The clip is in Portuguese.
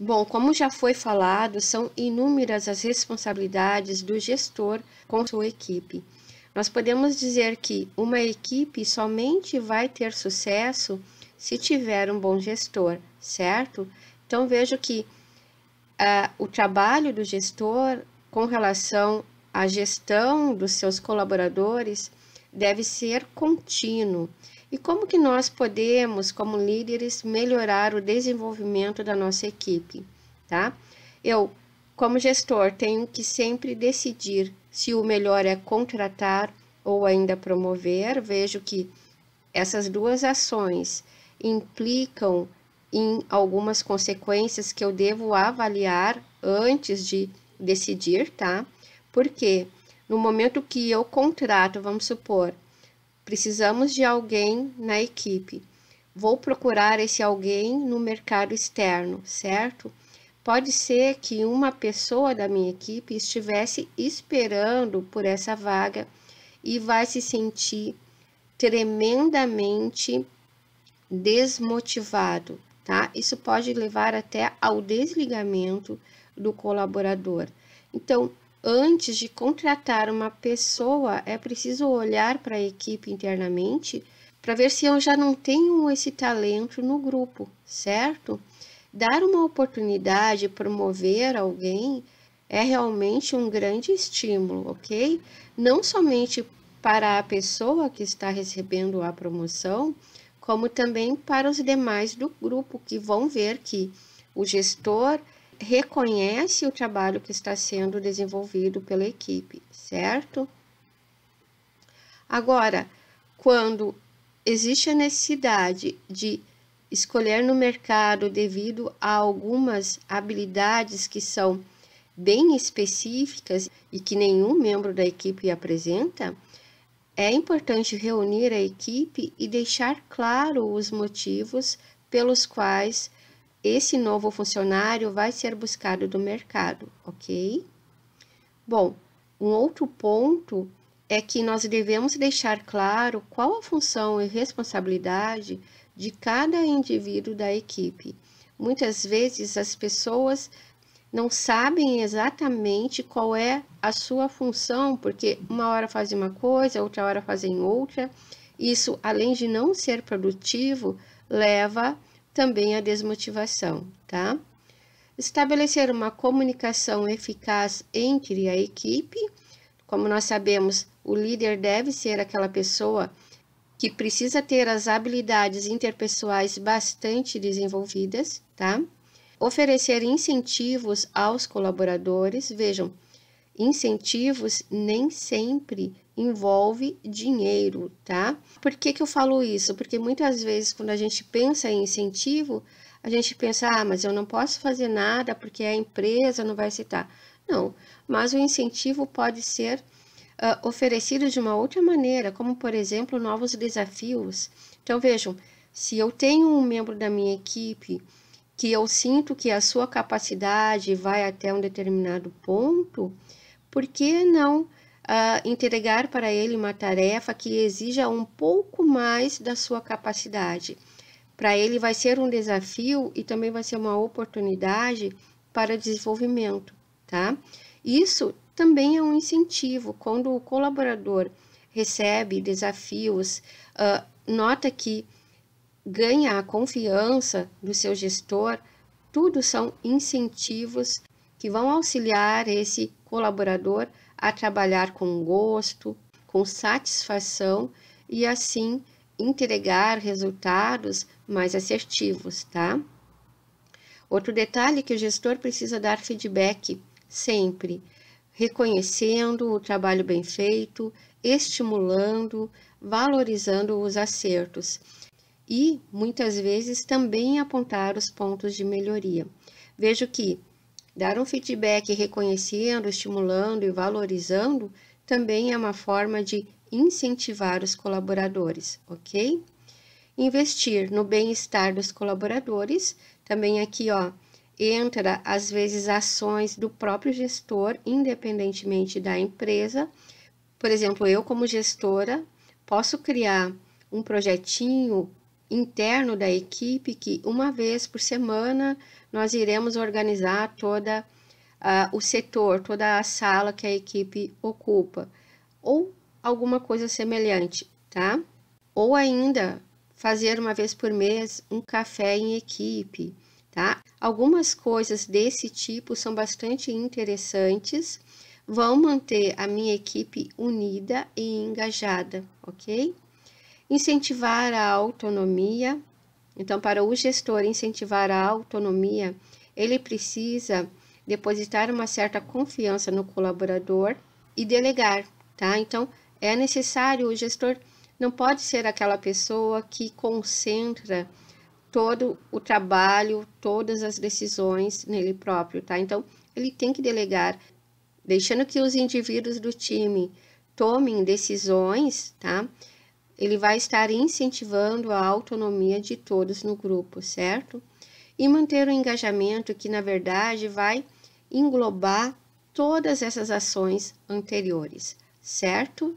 Bom, como já foi falado, são inúmeras as responsabilidades do gestor com sua equipe. Nós podemos dizer que uma equipe somente vai ter sucesso se tiver um bom gestor, certo? Então vejo que uh, o trabalho do gestor com relação à gestão dos seus colaboradores deve ser contínuo. E como que nós podemos, como líderes, melhorar o desenvolvimento da nossa equipe, tá? Eu, como gestor, tenho que sempre decidir se o melhor é contratar ou ainda promover. Vejo que essas duas ações implicam em algumas consequências que eu devo avaliar antes de decidir, tá? Porque no momento que eu contrato, vamos supor, Precisamos de alguém na equipe. Vou procurar esse alguém no mercado externo, certo? Pode ser que uma pessoa da minha equipe estivesse esperando por essa vaga e vai se sentir tremendamente desmotivado, tá? Isso pode levar até ao desligamento do colaborador. Então, antes de contratar uma pessoa, é preciso olhar para a equipe internamente para ver se eu já não tenho esse talento no grupo, certo? Dar uma oportunidade, promover alguém é realmente um grande estímulo, ok? Não somente para a pessoa que está recebendo a promoção, como também para os demais do grupo que vão ver que o gestor reconhece o trabalho que está sendo desenvolvido pela equipe, certo? Agora, quando existe a necessidade de escolher no mercado devido a algumas habilidades que são bem específicas e que nenhum membro da equipe apresenta, é importante reunir a equipe e deixar claro os motivos pelos quais esse novo funcionário vai ser buscado do mercado, ok? Bom, um outro ponto é que nós devemos deixar claro qual a função e responsabilidade de cada indivíduo da equipe. Muitas vezes as pessoas não sabem exatamente qual é a sua função, porque uma hora fazem uma coisa, outra hora fazem outra. Isso, além de não ser produtivo, leva a também a desmotivação, tá? Estabelecer uma comunicação eficaz entre a equipe. Como nós sabemos, o líder deve ser aquela pessoa que precisa ter as habilidades interpessoais bastante desenvolvidas, tá? Oferecer incentivos aos colaboradores. Vejam, incentivos nem sempre envolve dinheiro, tá? Por que, que eu falo isso? Porque muitas vezes quando a gente pensa em incentivo, a gente pensa, ah, mas eu não posso fazer nada porque a empresa não vai aceitar. Não, mas o incentivo pode ser uh, oferecido de uma outra maneira, como por exemplo novos desafios. Então vejam, se eu tenho um membro da minha equipe que eu sinto que a sua capacidade vai até um determinado ponto, por que não uh, entregar para ele uma tarefa que exija um pouco mais da sua capacidade? Para ele vai ser um desafio e também vai ser uma oportunidade para desenvolvimento, tá? Isso também é um incentivo quando o colaborador recebe desafios, uh, nota que ganha a confiança do seu gestor, tudo são incentivos que vão auxiliar esse colaborador a trabalhar com gosto, com satisfação e assim entregar resultados mais assertivos, tá? Outro detalhe é que o gestor precisa dar feedback sempre, reconhecendo o trabalho bem feito, estimulando, valorizando os acertos e muitas vezes também apontar os pontos de melhoria. Vejo que Dar um feedback reconhecendo, estimulando e valorizando também é uma forma de incentivar os colaboradores, ok? Investir no bem-estar dos colaboradores, também aqui, ó, entra às vezes ações do próprio gestor, independentemente da empresa. Por exemplo, eu como gestora posso criar um projetinho interno da equipe que uma vez por semana nós iremos organizar toda uh, o setor, toda a sala que a equipe ocupa, ou alguma coisa semelhante, tá? Ou ainda fazer uma vez por mês um café em equipe, tá? Algumas coisas desse tipo são bastante interessantes, vão manter a minha equipe unida e engajada, ok? Incentivar a autonomia. Então, para o gestor incentivar a autonomia, ele precisa depositar uma certa confiança no colaborador e delegar, tá? Então, é necessário o gestor não pode ser aquela pessoa que concentra todo o trabalho, todas as decisões nele próprio, tá? Então, ele tem que delegar, deixando que os indivíduos do time tomem decisões, tá? ele vai estar incentivando a autonomia de todos no grupo, certo? E manter o um engajamento que, na verdade, vai englobar todas essas ações anteriores, certo?